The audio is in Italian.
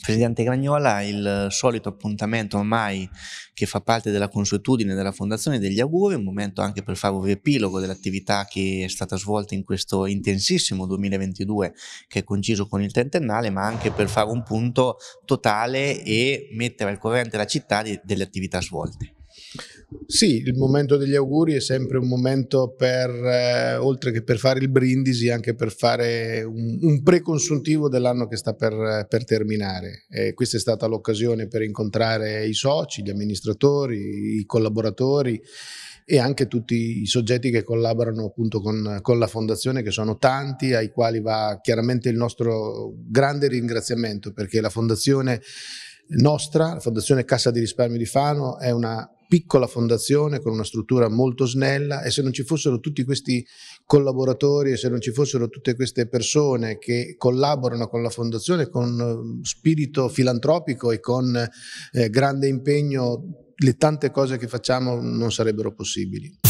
Presidente Gragnola, il solito appuntamento ormai che fa parte della consuetudine della Fondazione degli auguri, un momento anche per fare un riepilogo dell'attività che è stata svolta in questo intensissimo 2022 che è conciso con il trentennale, ma anche per fare un punto totale e mettere al corrente la città di, delle attività svolte. Sì, il momento degli auguri è sempre un momento per, eh, oltre che per fare il brindisi, anche per fare un, un preconsuntivo dell'anno che sta per, per terminare. E questa è stata l'occasione per incontrare i soci, gli amministratori, i collaboratori e anche tutti i soggetti che collaborano appunto con, con, la fondazione che sono tanti ai quali va chiaramente il nostro grande ringraziamento perché la fondazione nostra, la fondazione Cassa di Risparmio di Fano è una piccola fondazione con una struttura molto snella e se non ci fossero tutti questi collaboratori e se non ci fossero tutte queste persone che collaborano con la fondazione con eh, spirito filantropico e con eh, grande impegno, le tante cose che facciamo non sarebbero possibili.